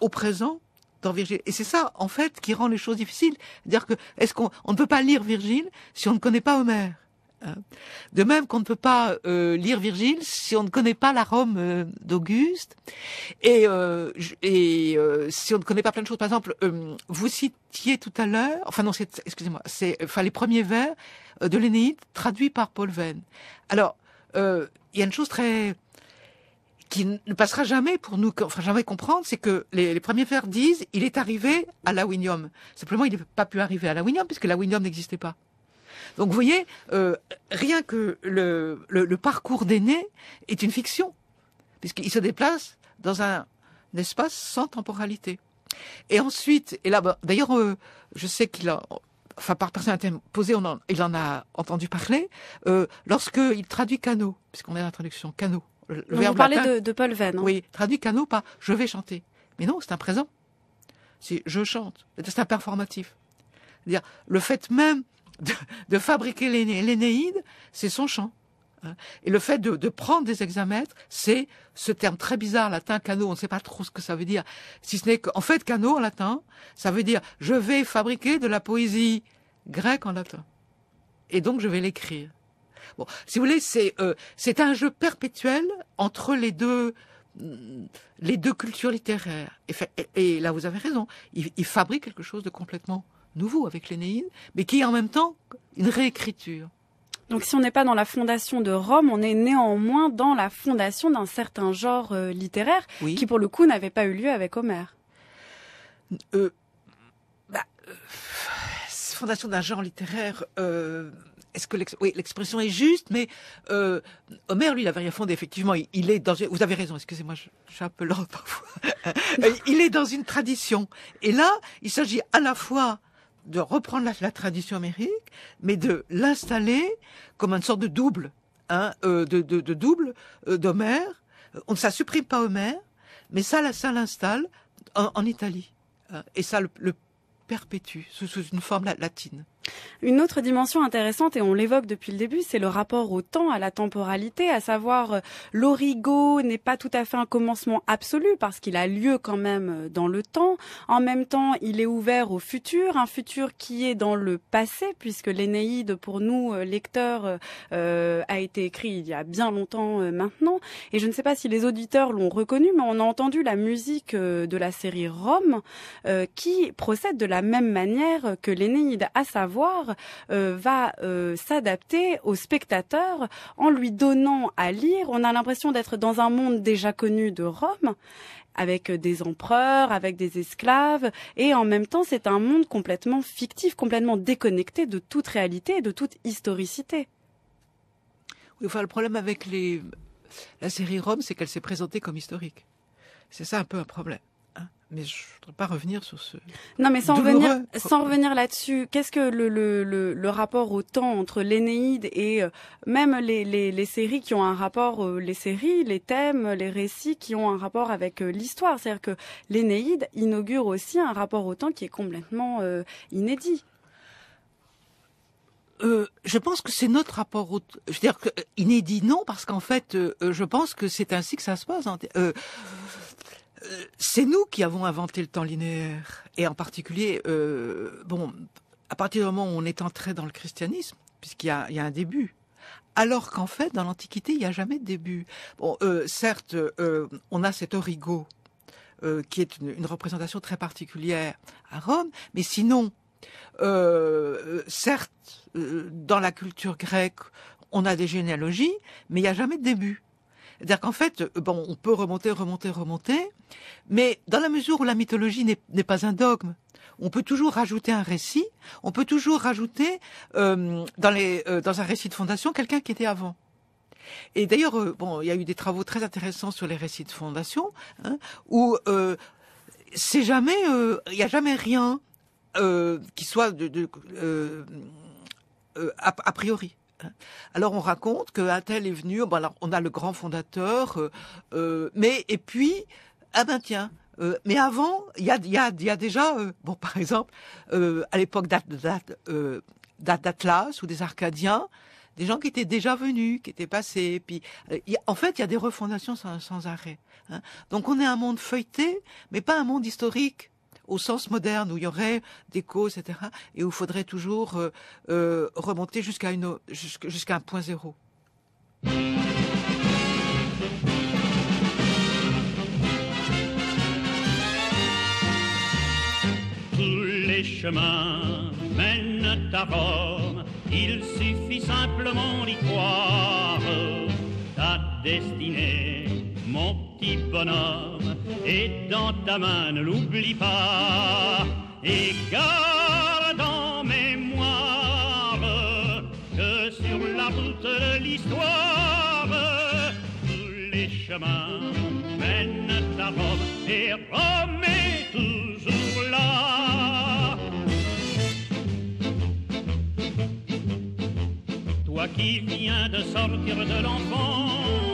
au présent, dans Virgile. Et c'est ça, en fait, qui rend les choses difficiles. C'est-à-dire que, est-ce qu'on ne peut pas lire Virgile si on ne connaît pas Homère euh, de même qu'on ne peut pas euh, lire Virgile si on ne connaît pas la Rome euh, d'Auguste et, si on ne connaît pas plein de choses. Par exemple, vous citiez tout à l'heure, enfin non, excusez-moi, c'est les premiers vers de l'Énéide traduits par Paul Venn. Alors, il y a une chose très qui ne passera jamais pour nous, enfin jamais comprendre, c'est que les, premiers vers disent il est arrivé à la Winium. Simplement, il n'est pas pu arriver à la Winium puisque la Winium n'existait pas. Donc vous voyez, euh, rien que le, le, parcours d'aîné est une fiction, puisqu'il se déplace dans un, espace sans temporalité. Et ensuite, et là, ben, d'ailleurs, euh, je sais qu'il a, enfin par personne interposée, on il en a entendu parler, euh, lorsqu'il traduit cano, puisqu'on est dans la traduction Cano. vous parlez de, Paul Venn. Hein. Oui, traduit cano pas. je vais chanter. Mais non, c'est un présent. C'est je chante. C'est un performatif. C'est-à-dire, le fait même de, fabriquer l'énéide, c'est son champ. Hein. Et le fait de, prendre des hexamètres, c'est ce terme très bizarre latin, cano, on ne sait pas trop ce que ça veut dire, si ce n'est qu'en fait, cano, en latin, ça veut dire je vais fabriquer de la poésie grecque en latin. Et donc je vais l'écrire. Bon, si vous voulez, c'est euh, c'est un jeu perpétuel entre les deux les deux cultures littéraires. Et, là, vous avez raison, il fabrique quelque chose de complètement nouveau avec l'énéine, mais qui est en même temps une réécriture. Donc si on n'est pas dans la fondation de Rome, on est néanmoins dans la fondation d'un certain genre euh, littéraire qui pour le coup n'avait pas eu lieu avec Homère. Euh, bah, euh, fondation d'un genre littéraire est-ce que l'expression est juste Mais euh, Homer, lui, il n'avait rien fondé. Effectivement, il, est dans. Vous avez raison. Excusez-moi, je, (laughs) parfois. (laughs) il est dans une tradition. Et là, il s'agit à la fois de reprendre la, tradition amérique, mais de l'installer comme une sorte de double, hein, euh, de, de, double euh, d'Homère. Euh, on ne ça supprime pas Homère, mais ça, ça l'installe en, Italie. Hein, et ça le, perpétue sous, une forme latine. Une autre dimension intéressante, et on l'évoque depuis le début, c'est le rapport au temps, à la temporalité, à savoir euh, l'origo n'est pas tout à fait un commencement absolu parce qu'il a lieu quand même euh, dans le temps. En même temps, il est ouvert au futur, un futur qui est dans le passé puisque l'Énéide, pour nous euh, lecteurs, a été écrit il y a bien longtemps maintenant. Et je ne sais pas si les auditeurs l'ont reconnu, mais on a entendu la musique de la série Rome qui procède de la même manière que l'Énéide, à savoir euh, va euh, s'adapter au spectateur en lui donnant à lire. On a l'impression d'être dans un monde déjà connu de Rome avec des empereurs, avec des esclaves, et en même temps c'est un monde complètement fictif, complètement déconnecté de toute réalité de toute historicité. enfin le problème avec les... la série Rome, c'est qu'elle s'est présentée comme historique. C'est ça un peu un problème mais je voudrais pas revenir sur ce. Non, mais sans revenir, sans revenir là-dessus, qu'est-ce que le, le, le, rapport au temps entre l'Énéide et euh, même les, les, séries qui ont un rapport, euh, les séries, les thèmes, les récits qui ont un rapport avec euh, l'histoire C'est-à-dire que l'Énéide inaugure aussi un rapport au temps qui est complètement inédit. je pense que c'est notre rapport au... temps. Je veux dire que inédit, non, parce qu'en fait, je pense que c'est ainsi que ça se passe. Euh, c'est nous qui avons inventé le temps linéaire. Et en particulier, euh, bon, à partir du moment où on est entré dans le christianisme, puisqu'il y, a un début, alors qu'en fait, dans l'Antiquité, il n'y a jamais de début. Euh, certes, on a cet origo, qui est une, représentation très particulière à Rome, mais sinon, certes, dans la culture grecque, on a des généalogies, mais il n'y a jamais de début. C'est-à-dire qu'en fait, bon, on peut remonter, remonter, remonter, mais dans la mesure où la mythologie n'est pas un dogme, on peut toujours rajouter un récit, on peut toujours rajouter euh, euh, dans, un récit de fondation quelqu'un qui était avant. Et d'ailleurs, euh, bon, il y a eu des travaux très intéressants sur les récits de fondation, hein, où c'est jamais, il n'y a jamais rien qui soit de, a priori. Hein. Alors on raconte qu'un tel est venu, on a le grand fondateur, euh, euh, mais et puis, ah ben tiens, euh, mais avant, il y a, déjà, bon par exemple, à l'époque d'Atlas ou des Arcadiens, des gens qui étaient déjà venus, qui étaient passés. Et puis, en fait, il y a des refondations sans, arrêt. Hein. Donc on est un monde feuilleté, mais pas un monde historique au sens moderne où il y aurait des causes, etc., et où il faudrait toujours euh, euh, remonter jusqu'à une jusqu'à un point zéro. Tous les chemins mènent à Rome, il suffit simplement d'y croire. Ta destinée, mon bonhomme, et dans ta main, ne l'oublie pas, et garde en mémoire que sur la route de l'histoire, tous les chemins mènent à ta Rome, et Rome est toujours là. Toi qui viens de sortir de l'enfance,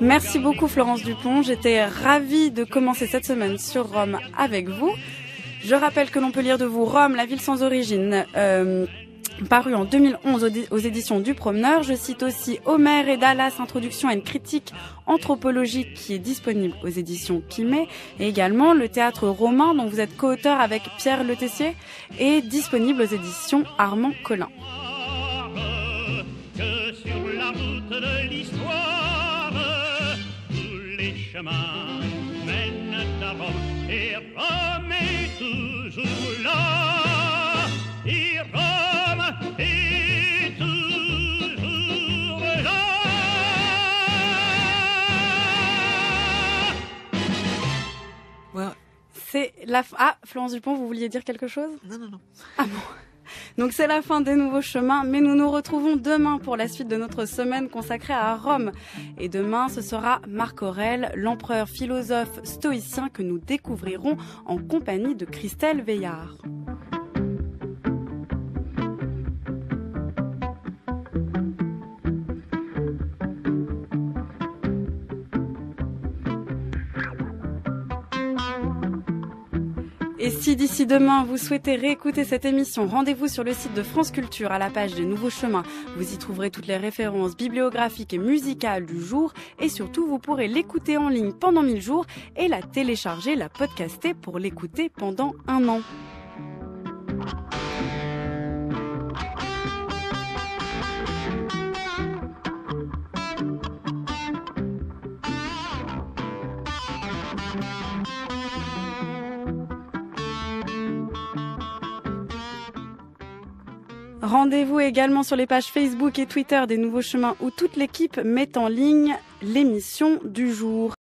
Merci beaucoup Florence Dupont, j'étais ravie de commencer cette semaine sur Rome avec vous. Je rappelle que l'on peut lire de vous Rome, la ville sans origine. Euh, paru en 2011 aux éditions du Promeneur. Je cite aussi Homer et Dallas, introduction à une critique anthropologique qui est disponible aux éditions Kimé. et également le théâtre romain dont vous êtes co-auteur avec Pierre Letessier est disponible aux éditions Armand Collin. les chemins mènent toujours là. la Ah, Florence Dupont, vous vouliez dire quelque chose Non, non, non. Ah bon donc c'est la fin des nouveaux chemins, mais nous nous retrouvons demain pour la suite de notre semaine consacrée à Rome. Et demain, ce sera Marc Aurèle, l'empereur philosophe stoïcien que nous découvrirons en compagnie de Christelle Veillard. Si d'ici demain vous souhaitez réécouter cette émission, rendez-vous sur le site de France Culture à la page des Nouveaux Chemins. Vous y trouverez toutes les références bibliographiques et musicales du jour et surtout vous pourrez l'écouter en ligne pendant 1000 jours et la télécharger, la podcaster pour l'écouter pendant un an. Rendez-vous également sur les pages Facebook et Twitter des Nouveaux Chemins où toute l'équipe met en ligne l'émission du jour.